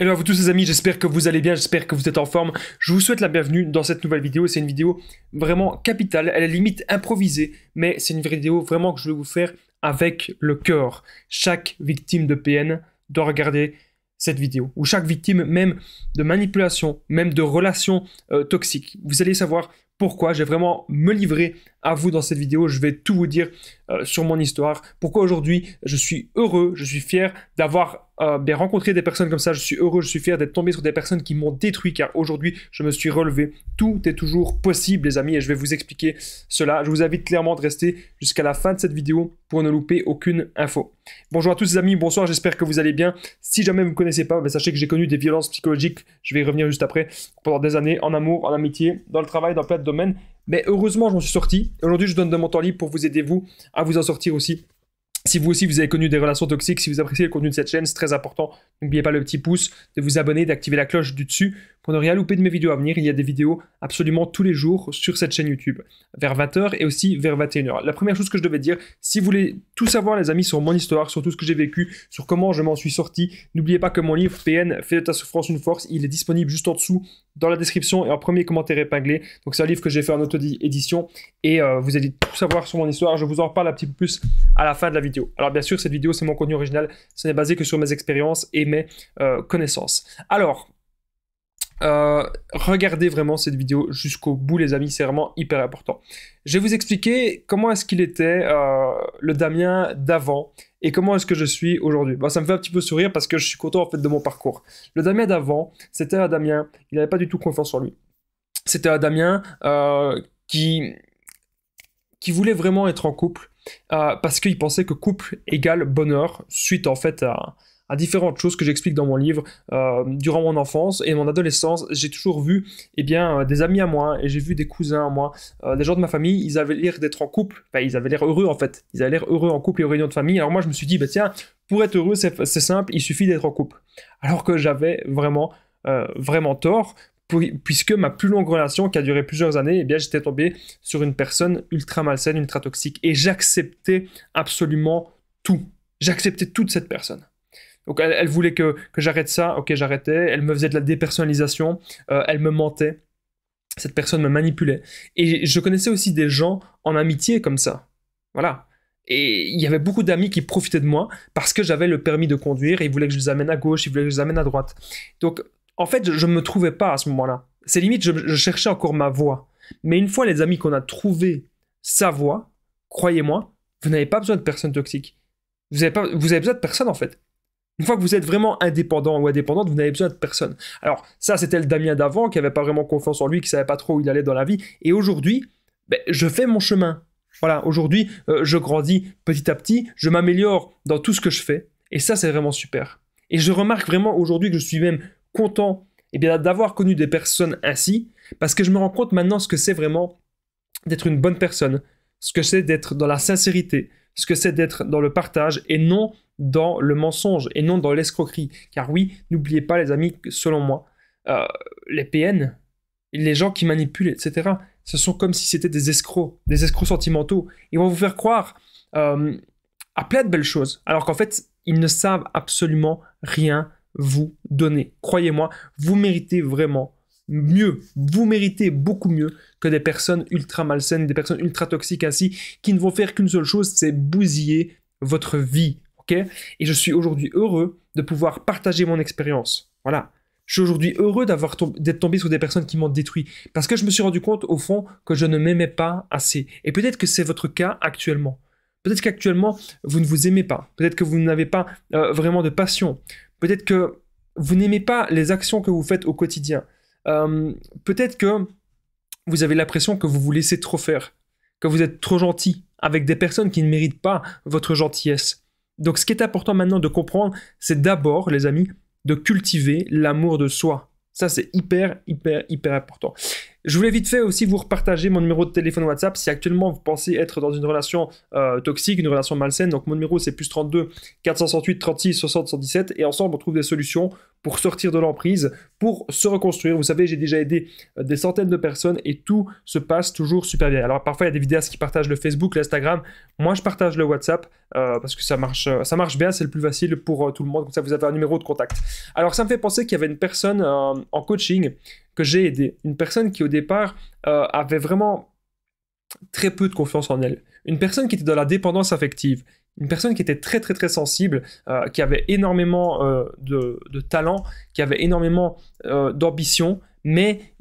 Hello à vous tous les amis, j'espère que vous allez bien, j'espère que vous êtes en forme. Je vous souhaite la bienvenue dans cette nouvelle vidéo. C'est une vidéo vraiment capitale, elle est limite improvisée, mais c'est une vidéo vraiment que je vais vous faire avec le cœur. Chaque victime de PN doit regarder cette vidéo, ou chaque victime même de manipulation, même de relations euh, toxiques. Vous allez savoir pourquoi j'ai vraiment me livré à vous dans cette vidéo. Je vais tout vous dire euh, sur mon histoire. Pourquoi aujourd'hui je suis heureux, je suis fier d'avoir euh, ben, rencontré des personnes comme ça. Je suis heureux, je suis fier d'être tombé sur des personnes qui m'ont détruit car aujourd'hui je me suis relevé. Tout est toujours possible les amis et je vais vous expliquer cela. Je vous invite clairement de rester jusqu'à la fin de cette vidéo pour ne louper aucune info. Bonjour à tous les amis, bonsoir, j'espère que vous allez bien. Si jamais vous ne connaissez pas, ben, sachez que j'ai connu des violences psychologiques, je vais y revenir juste après, pendant des années, en amour, en amitié, dans le travail, dans plein de domaines. Mais heureusement, je m'en suis sorti. Aujourd'hui, je donne de mon temps libre pour vous aider, vous, à vous en sortir aussi. Si vous aussi vous avez connu des relations toxiques, si vous appréciez le contenu de cette chaîne, c'est très important. N'oubliez pas le petit pouce, de vous abonner, d'activer la cloche du dessus on ne rien louper de mes vidéos à venir. Il y a des vidéos absolument tous les jours sur cette chaîne YouTube, vers 20h et aussi vers 21h. La première chose que je devais dire, si vous voulez tout savoir, les amis, sur mon histoire, sur tout ce que j'ai vécu, sur comment je m'en suis sorti, n'oubliez pas que mon livre PN, fait de ta souffrance une force, il est disponible juste en dessous dans la description et en premier commentaire épinglé. Donc c'est un livre que j'ai fait en auto-édition et euh, vous allez tout savoir sur mon histoire. Je vous en reparle un petit peu plus à la fin de la vidéo. Alors bien sûr, cette vidéo, c'est mon contenu original. Ce n'est basé que sur mes expériences et mes euh, connaissances. Alors, euh, regardez vraiment cette vidéo jusqu'au bout, les amis, c'est vraiment hyper important. Je vais vous expliquer comment est-ce qu'il était euh, le Damien d'avant et comment est-ce que je suis aujourd'hui. Bon, ça me fait un petit peu sourire parce que je suis content en fait de mon parcours. Le Damien d'avant, c'était un Damien, il n'avait pas du tout confiance en lui. C'était un Damien euh, qui, qui voulait vraiment être en couple parce qu'il pensait que couple égale bonheur suite en fait à à différentes choses que j'explique dans mon livre. Euh, durant mon enfance et mon adolescence, j'ai toujours vu eh bien, euh, des amis à moi et j'ai vu des cousins à moi, euh, des gens de ma famille, ils avaient l'air d'être en couple. Enfin, ils avaient l'air heureux en fait. Ils avaient l'air heureux en couple et aux réunion de famille. Alors moi, je me suis dit, bah, tiens, pour être heureux, c'est simple, il suffit d'être en couple. Alors que j'avais vraiment, euh, vraiment tort puisque ma plus longue relation qui a duré plusieurs années, eh bien j'étais tombé sur une personne ultra malsaine, ultra toxique et j'acceptais absolument tout. J'acceptais toute cette personne. Donc elle, voulait que, j'arrête ça, ok j'arrêtais, elle me faisait de la dépersonnalisation, euh, elle me mentait, cette personne me manipulait. Et je connaissais aussi des gens en amitié comme ça. Voilà. Et il y avait beaucoup d'amis qui profitaient de moi parce que j'avais le permis de conduire et ils voulaient que je les amène à gauche, ils voulaient que je les amène à droite. Donc en fait, je ne me trouvais pas à ce moment-là. C'est limite, je, cherchais encore ma voie. Mais une fois les amis qu'on a trouvé sa voie, croyez-moi, vous n'avez pas besoin de personnes toxiques. Vous n'avez, pas, vous avez besoin de personne en fait. Une fois que vous êtes vraiment indépendant ou indépendante, vous n'avez besoin de personne. Alors ça, c'était le Damien d'avant qui n'avait pas vraiment confiance en lui, qui savait pas trop où il allait dans la vie. Et aujourd'hui, ben, je fais mon chemin. Voilà, aujourd'hui, euh, je grandis petit à petit, je m'améliore dans tout ce que je fais. Et ça, c'est vraiment super. Et je remarque vraiment aujourd'hui que je suis même content eh d'avoir connu des personnes ainsi, parce que je me rends compte maintenant ce que c'est vraiment d'être une bonne personne, ce que c'est d'être dans la sincérité, ce que c'est d'être dans le partage et non dans le mensonge et non dans l'escroquerie. Car oui, n'oubliez pas les amis, selon moi, euh, les PN, les gens qui manipulent, etc., ce sont comme si c'était des escrocs, des escrocs sentimentaux. Ils vont vous faire croire euh, à plein de belles choses, alors qu'en fait, ils ne savent absolument rien vous donner. Croyez-moi, vous méritez vraiment mieux, vous méritez beaucoup mieux que des personnes ultra malsaines, des personnes ultra toxiques ainsi, qui ne vont faire qu'une seule chose, c'est bousiller votre vie, et je suis aujourd'hui heureux de pouvoir partager mon expérience. Voilà. Je suis aujourd'hui heureux d'avoir d'être tombé sur des personnes qui m'ont détruit parce que je me suis rendu compte au fond que je ne m'aimais pas assez. Et peut-être que c'est votre cas actuellement. Peut-être qu'actuellement vous ne vous aimez pas. Peut-être que vous n'avez pas euh, vraiment de passion. Peut-être que vous n'aimez pas les actions que vous faites au quotidien. Euh, peut-être que vous avez l'impression que vous vous laissez trop faire, que vous êtes trop gentil avec des personnes qui ne méritent pas votre gentillesse. Donc ce qui est important maintenant de comprendre, c'est d'abord, les amis, de cultiver l'amour de soi. Ça, c'est hyper, hyper, hyper important. Je voulais vite fait aussi vous repartager mon numéro de téléphone WhatsApp. Si actuellement vous pensez être dans une relation euh, toxique, une relation malsaine, donc mon numéro c'est plus 32 468 36 60 117 et ensemble on trouve des solutions pour sortir de l'emprise, pour se reconstruire. Vous savez, j'ai déjà aidé euh, des centaines de personnes et tout se passe toujours super bien. Alors parfois, il y a des vidéastes qui partagent le Facebook, l'Instagram. Moi, je partage le WhatsApp euh, parce que ça marche, euh, ça marche bien, c'est le plus facile pour tout le monde. Comme ça, vous avez un numéro de contact. Alors ça me fait penser qu'il y avait une personne en coaching que j'ai aidé, une personne qui au départ avait vraiment très peu de confiance en elle. Une personne qui était dans la dépendance affective, une personne qui était très très très sensible, euh, qui avait énormément euh, de, talent, qui avait énormément euh, d'ambition, mais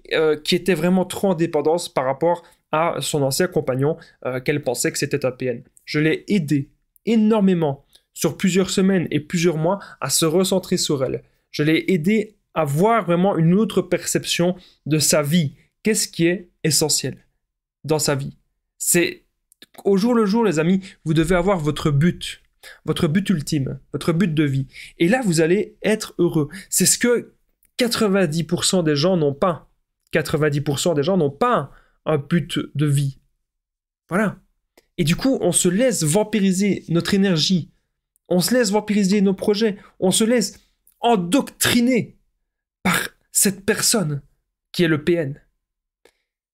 qui était vraiment trop en dépendance par rapport à son ancien compagnon qu'elle pensait que c'était un PN. Je l'ai aidé énormément sur plusieurs semaines et plusieurs mois à se recentrer sur elle. Je l'ai aidé à voir vraiment une autre perception de sa vie. Qu'est-ce qui est essentiel dans sa vie C'est au jour le jour, les amis, vous devez avoir votre but, votre but ultime, votre but de vie. Et là, vous allez être heureux. C'est ce que 90% des gens n'ont pas. 90% des gens n'ont pas un but de vie. Voilà. Et du coup, on se laisse vampiriser notre énergie. On se laisse vampiriser nos projets. On se laisse endoctriner par cette personne qui est le PN.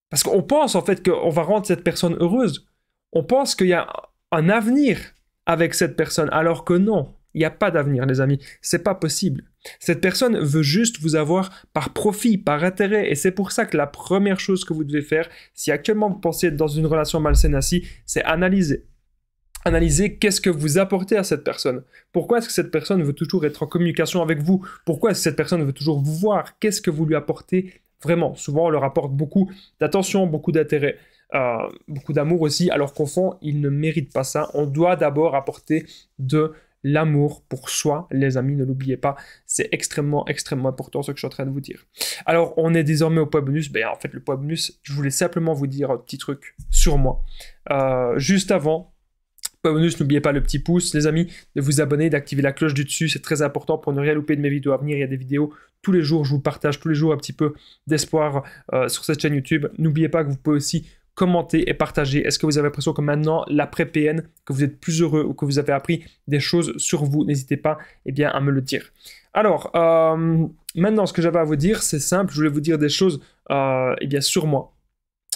Parce qu'on pense en fait qu'on va rendre cette personne heureuse on pense qu'il y a un avenir avec cette personne, alors que non, il n'y a pas d'avenir, les amis. C'est pas possible. Cette personne veut juste vous avoir par profit, par intérêt. Et c'est pour ça que la première chose que vous devez faire, si actuellement vous pensez être dans une relation malsaine ainsi, c'est analyser. Analyser qu'est-ce que vous apportez à cette personne. Pourquoi est-ce que cette personne veut toujours être en communication avec vous Pourquoi est-ce que cette personne veut toujours vous voir Qu'est-ce que vous lui apportez vraiment Souvent, on leur apporte beaucoup d'attention, beaucoup d'intérêt. Euh, beaucoup d'amour aussi. Alors qu'au fond, il ne mérite pas ça. On doit d'abord apporter de l'amour pour soi, les amis, ne l'oubliez pas, c'est extrêmement, extrêmement important ce que je suis en train de vous dire. Alors, on est désormais au point bonus. Ben, en fait, le point bonus, je voulais simplement vous dire un petit truc sur moi. Euh, juste avant, point bonus, n'oubliez pas le petit pouce, les amis, de vous abonner, d'activer la cloche du dessus, c'est très important pour ne rien louper de mes vidéos à venir. Il y a des vidéos tous les jours, je vous partage tous les jours un petit peu d'espoir euh, sur cette chaîne YouTube. N'oubliez pas que vous pouvez aussi commentez et partagez. Est-ce que vous avez l'impression que maintenant, l'après-PN, que vous êtes plus heureux ou que vous avez appris des choses sur vous N'hésitez pas eh bien, à me le dire. Alors, euh, maintenant, ce que j'avais à vous dire, c'est simple. Je voulais vous dire des choses euh, eh bien, sur moi.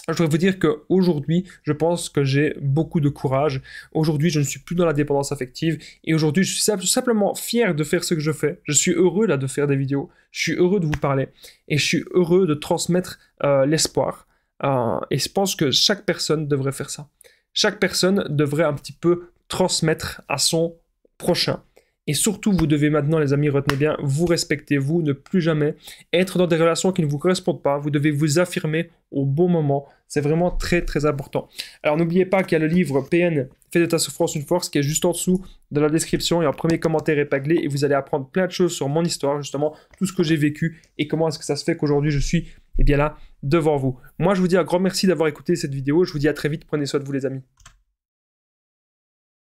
Je voudrais vous dire qu'aujourd'hui, je pense que j'ai beaucoup de courage. Aujourd'hui, je ne suis plus dans la dépendance affective. Et aujourd'hui, je suis simplement fier de faire ce que je fais. Je suis heureux là de faire des vidéos. Je suis heureux de vous parler. Et je suis heureux de transmettre euh, l'espoir. Euh, et je pense que chaque personne devrait faire ça. Chaque personne devrait un petit peu transmettre à son prochain. Et surtout, vous devez maintenant, les amis, retenez bien, vous respecter vous, ne plus jamais être dans des relations qui ne vous correspondent pas. Vous devez vous affirmer au bon moment. C'est vraiment très, très important. Alors, n'oubliez pas qu'il y a le livre PN, fait de ta souffrance une force, qui est juste en dessous de la description et en premier commentaire épaglé. Et vous allez apprendre plein de choses sur mon histoire, justement, tout ce que j'ai vécu et comment est-ce que ça se fait qu'aujourd'hui je suis, eh bien là, devant vous. Moi, je vous dis un grand merci d'avoir écouté cette vidéo. Je vous dis à très vite. Prenez soin de vous, les amis.